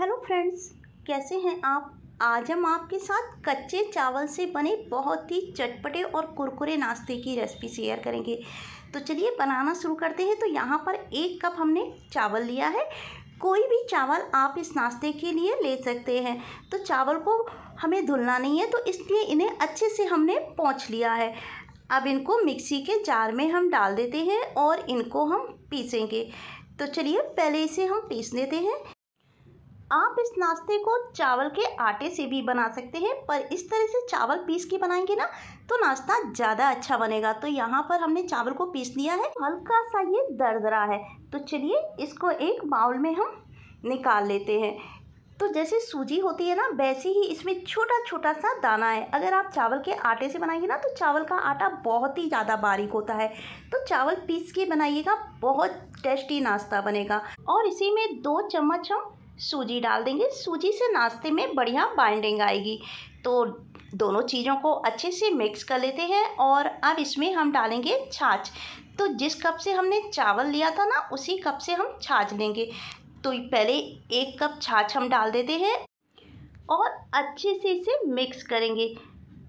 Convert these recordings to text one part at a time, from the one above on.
hello friends कैसे हैं आप आज हम आपके साथ कच्चे चावल से बने बहुत ही चटपटे और कुरकुरे नाश्ते की रेसिपी शेयर करेंगे तो चलिए बनाना शुरू करते हैं तो यहाँ पर एक कप हमने चावल लिया है कोई भी चावल आप इस नाश्ते के लिए ले सकते हैं तो चावल को हमें धुलना नहीं है तो इसलिए इन्हें अच्छे से हमने पहुँच लिया है अब इनको मिक्सी के जार में हम डाल देते हैं और इनको हम पीसेंगे तो चलिए पहले इसे हम पीस देते हैं आप इस नाश्ते को चावल के आटे से भी बना सकते हैं पर इस तरह से चावल पीस के बनाएंगे ना तो नाश्ता ज़्यादा अच्छा बनेगा तो यहाँ पर हमने चावल को पीस लिया है हल्का सा ये दरदरा है तो चलिए इसको एक बाउल में हम निकाल लेते हैं तो जैसे सूजी होती है ना वैसे ही इसमें छोटा छोटा सा दाना है अगर आप चावल के आटे से बनाएंगे ना तो चावल का आटा बहुत ही ज़्यादा बारीक होता है तो चावल पीस के बनाइएगा बहुत टेस्टी नाश्ता बनेगा और इसी में दो चम्मच हम सूजी डाल देंगे सूजी से नाश्ते में बढ़िया बाइंडिंग आएगी तो दोनों चीज़ों को अच्छे से मिक्स कर लेते हैं और अब इसमें हम डालेंगे छाछ तो जिस कप से हमने चावल लिया था ना उसी कप से हम छाछ लेंगे तो पहले एक कप छाछ हम डाल देते हैं और अच्छे से इसे मिक्स करेंगे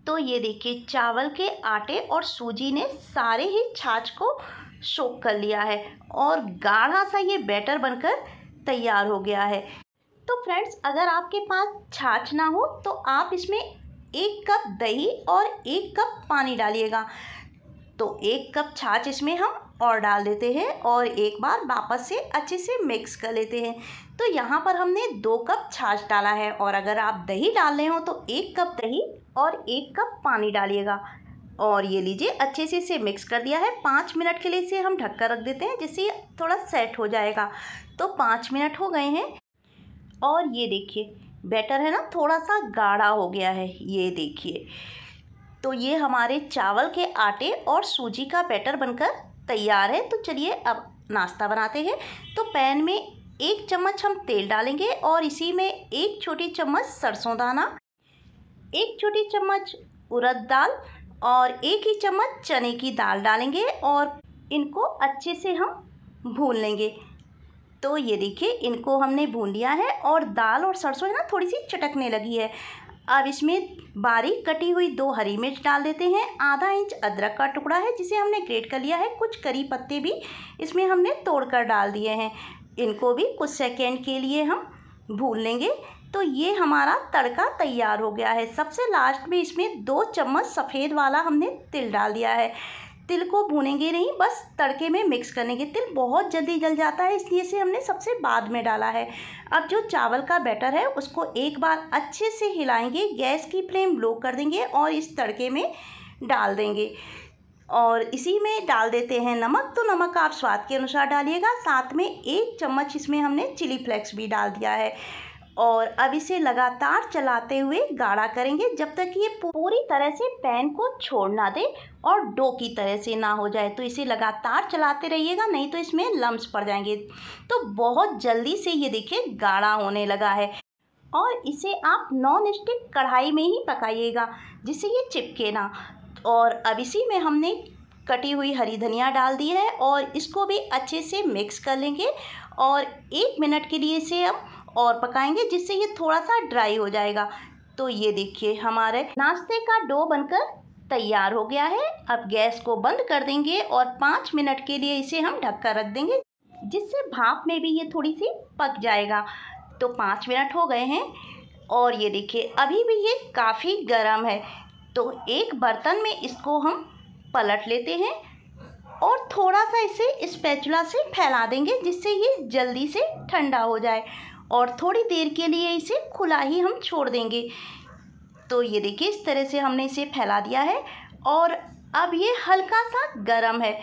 तो ये देखिए चावल के आटे और सूजी ने सारे ही छाछ को सोख कर लिया है और गाढ़ा सा ये बैटर बनकर तैयार हो गया है तो फ्रेंड्स अगर आपके पास छाछ ना हो तो आप इसमें एक कप दही और एक कप पानी डालिएगा तो एक कप छाछ इसमें हम और डाल देते हैं और एक बार वापस से अच्छे से मिक्स कर लेते हैं तो यहाँ पर हमने दो कप छाछ डाला है और अगर आप दही डाल रहे हो तो एक कप दही और एक कप पानी डालिएगा और ये लीजिए अच्छे से इसे मिक्स कर दिया है पाँच मिनट के लिए इसे हम ढक कर रख देते हैं जिससे ये थोड़ा सेट हो जाएगा तो पाँच मिनट हो गए हैं और ये देखिए बैटर है ना थोड़ा सा गाढ़ा हो गया है ये देखिए तो ये हमारे चावल के आटे और सूजी का बैटर बनकर तैयार है तो चलिए अब नाश्ता बनाते हैं तो पैन में एक चम्मच हम तेल डालेंगे और इसी में एक छोटी चम्मच सरसों दाना एक छोटी चम्मच उड़द दाल और एक ही चम्मच चने की दाल डालेंगे और इनको अच्छे से हम भून लेंगे तो ये देखिए इनको हमने भून लिया है और दाल और सरसों है ना थोड़ी सी चटकने लगी है अब इसमें बारीक कटी हुई दो हरी मिर्च डाल देते हैं आधा इंच अदरक का टुकड़ा है जिसे हमने ग्रेट कर लिया है कुछ करी पत्ते भी इसमें हमने तोड़कर डाल दिए हैं इनको भी कुछ सेकेंड के लिए हम भून लेंगे तो ये हमारा तड़का तैयार हो गया है सबसे लास्ट में इसमें दो चम्मच सफ़ेद वाला हमने तिल डाल दिया है तिल को भूनेंगे नहीं बस तड़के में मिक्स करेंगे तिल बहुत जल्दी जल जाता है इसलिए से हमने सबसे बाद में डाला है अब जो चावल का बैटर है उसको एक बार अच्छे से हिलाएंगे गैस की फ्लेम लो कर देंगे और इस तड़के में डाल देंगे और इसी में डाल देते हैं नमक तो नमक आप स्वाद के अनुसार डालिएगा साथ में एक चम्मच इसमें हमने चिली फ्लेक्स भी डाल दिया है और अब इसे लगातार चलाते हुए गाढ़ा करेंगे जब तक ये पूरी तरह से पैन को छोड़ ना दे और डो की तरह से ना हो जाए तो इसे लगातार चलाते रहिएगा नहीं तो इसमें लम्ब पड़ जाएंगे तो बहुत जल्दी से ये देखिए गाढ़ा होने लगा है और इसे आप नॉन स्टिक कढ़ाई में ही पकाइएगा जिससे ये चिपके ना और अब इसी में हमने कटी हुई हरी धनिया डाल दी है और इसको भी अच्छे से मिक्स कर लेंगे और एक मिनट के लिए इसे अब और पकाएंगे जिससे ये थोड़ा सा ड्राई हो जाएगा तो ये देखिए हमारे नाश्ते का डो बनकर तैयार हो गया है अब गैस को बंद कर देंगे और पाँच मिनट के लिए इसे हम ढककर रख देंगे जिससे भाप में भी ये थोड़ी सी पक जाएगा तो पाँच मिनट हो गए हैं और ये देखिए अभी भी ये काफ़ी गर्म है तो एक बर्तन में इसको हम पलट लेते हैं और थोड़ा सा इसे स्पैचुला से फैला देंगे जिससे ये जल्दी से ठंडा हो जाए और थोड़ी देर के लिए इसे खुला ही हम छोड़ देंगे तो ये देखिए इस तरह से हमने इसे फैला दिया है और अब ये हल्का सा गर्म है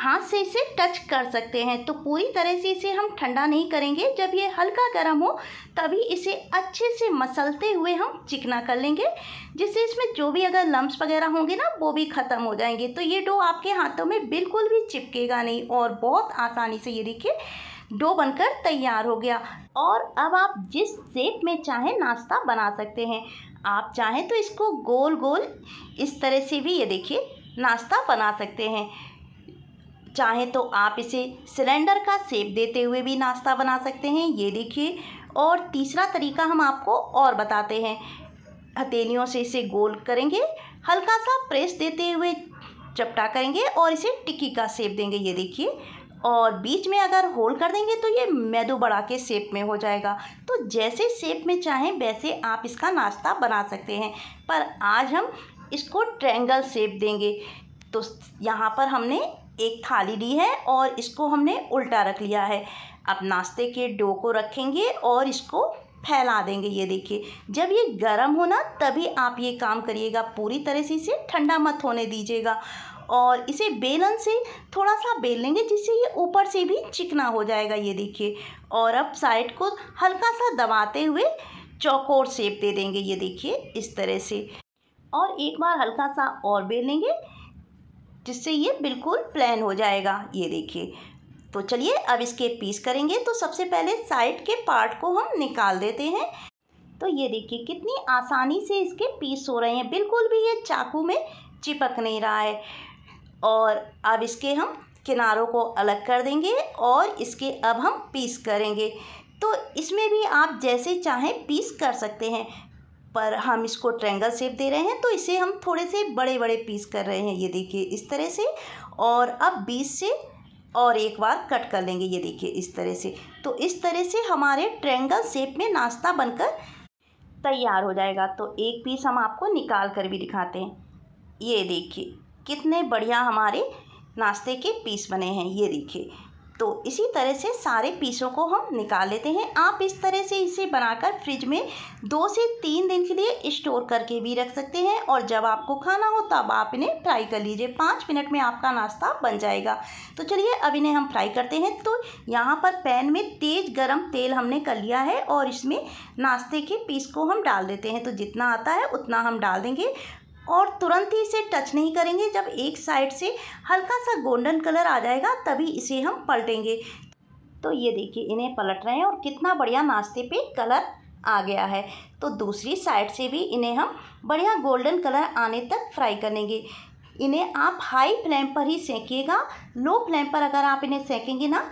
हाथ से इसे टच कर सकते हैं तो पूरी तरह से इसे हम ठंडा नहीं करेंगे जब ये हल्का गर्म हो तभी इसे अच्छे से मसलते हुए हम चिकना कर लेंगे जिससे इसमें जो भी अगर लम्ब्स वगैरह होंगे ना वो भी ख़त्म हो जाएंगे तो ये डो आपके हाथों में बिल्कुल भी चिपकेगा नहीं और बहुत आसानी से ये देखिए डो बनकर तैयार हो गया और अब आप जिस शेप में चाहें नाश्ता बना सकते हैं आप चाहें तो इसको गोल गोल इस तरह से भी ये देखिए नाश्ता बना सकते हैं चाहें तो आप इसे सिलेंडर का सेप देते हुए भी नाश्ता बना सकते हैं ये देखिए और तीसरा तरीका हम आपको और बताते हैं हथेलियों से इसे गोल करेंगे हल्का सा प्रेस देते हुए चपटा करेंगे और इसे टिक्की का सेप देंगे ये देखिए और बीच में अगर होल कर देंगे तो ये मैदू बड़ा के शेप में हो जाएगा तो जैसे शेप में चाहें वैसे आप इसका नाश्ता बना सकते हैं पर आज हम इसको ट्रैंगल शेप देंगे तो यहाँ पर हमने एक थाली ली है और इसको हमने उल्टा रख लिया है अब नाश्ते के डो को रखेंगे और इसको फैला देंगे ये देखिए जब ये गर्म होना तभी आप ये काम करिएगा पूरी तरह से इसे ठंडा मत होने दीजिएगा और इसे बेलन से थोड़ा सा बेल लेंगे जिससे ये ऊपर से भी चिकना हो जाएगा ये देखिए और अब साइड को हल्का सा दबाते हुए चौकोर शेप दे देंगे ये देखिए इस तरह से और एक बार हल्का सा और बेल लेंगे जिससे ये बिल्कुल प्लान हो जाएगा ये देखिए तो चलिए अब इसके पीस करेंगे तो सबसे पहले साइड के पार्ट को हम निकाल देते हैं तो ये देखिए कितनी आसानी से इसके पीस हो रहे हैं बिल्कुल भी ये चाकू में चिपक नहीं रहा है और अब इसके हम किनारों को अलग कर देंगे और इसके अब हम पीस करेंगे तो इसमें भी आप जैसे चाहें पीस कर सकते हैं पर हम इसको ट्रेंगल शेप दे रहे हैं तो इसे हम थोड़े से बड़े बड़े पीस कर रहे हैं ये देखिए इस तरह से और अब बीस से और एक बार कट कर लेंगे ये देखिए इस तरह से तो इस तरह से हमारे ट्रेंगल शेप में नाश्ता बनकर तैयार हो जाएगा तो एक पीस हम आपको निकाल कर भी दिखाते हैं ये देखिए कितने बढ़िया हमारे नाश्ते के पीस बने हैं ये देखिए तो इसी तरह से सारे पीसों को हम निकाल लेते हैं आप इस तरह से इसे बनाकर फ्रिज में दो से तीन दिन के लिए स्टोर करके भी रख सकते हैं और जब आपको खाना हो तब आप इन्हें फ्राई कर लीजिए पाँच मिनट में आपका नाश्ता बन जाएगा तो चलिए अब इन्हें हम फ्राई करते हैं तो यहाँ पर पैन में तेज़ गरम तेल हमने कर लिया है और इसमें नाश्ते के पीस को हम डाल देते हैं तो जितना आता है उतना हम डाल देंगे और तुरंत ही इसे टच नहीं करेंगे जब एक साइड से हल्का सा गोल्डन कलर आ जाएगा तभी इसे हम पलटेंगे तो ये देखिए इन्हें पलट रहे हैं और कितना बढ़िया नाश्ते पे कलर आ गया है तो दूसरी साइड से भी इन्हें हम बढ़िया गोल्डन कलर आने तक फ्राई करेंगे इन्हें आप हाई फ्लेम पर ही सेकिएगा लो फ्लेम पर अगर आप इन्हें सेकेंगे ना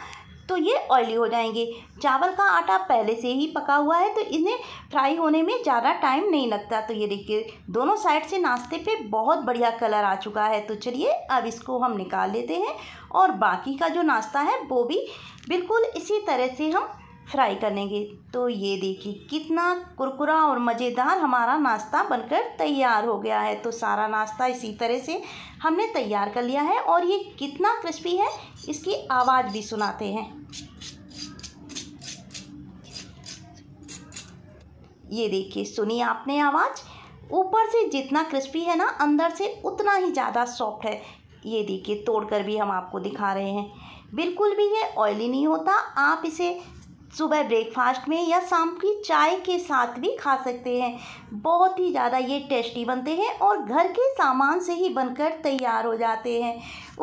तो ये ऑयली हो जाएंगे चावल का आटा पहले से ही पका हुआ है तो इन्हें फ्राई होने में ज़्यादा टाइम नहीं लगता तो ये देखिए दोनों साइड से नाश्ते पे बहुत बढ़िया कलर आ चुका है तो चलिए अब इसको हम निकाल लेते हैं और बाकी का जो नाश्ता है वो भी बिल्कुल इसी तरह से हम फ्राई कर लेंगे तो ये देखिए कितना कुरकुरा और मज़ेदार हमारा नाश्ता बनकर तैयार हो गया है तो सारा नाश्ता इसी तरह से हमने तैयार कर लिया है और ये कितना क्रिस्पी है इसकी आवाज़ भी सुनाते हैं ये देखिए सुनी आपने आवाज़ ऊपर से जितना क्रिस्पी है ना अंदर से उतना ही ज़्यादा सॉफ्ट है ये देखिए तोड़कर भी हम आपको दिखा रहे हैं बिल्कुल भी ये ऑयली नहीं होता आप इसे सुबह ब्रेकफास्ट में या शाम की चाय के साथ भी खा सकते हैं बहुत ही ज़्यादा ये टेस्टी बनते हैं और घर के सामान से ही बनकर तैयार हो जाते हैं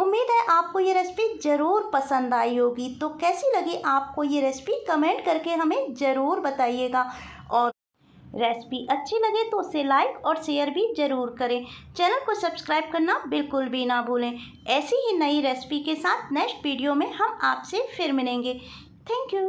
उम्मीद है आपको ये रेसिपी ज़रूर पसंद आई होगी तो कैसी लगी आपको ये रेसिपी कमेंट करके हमें ज़रूर बताइएगा और रेसिपी अच्छी लगे तो उसे लाइक और शेयर भी ज़रूर करें चैनल को सब्सक्राइब करना बिल्कुल भी ना भूलें ऐसी ही नई रेसिपी के साथ नेक्स्ट वीडियो में हम आपसे फिर मिलेंगे थैंक यू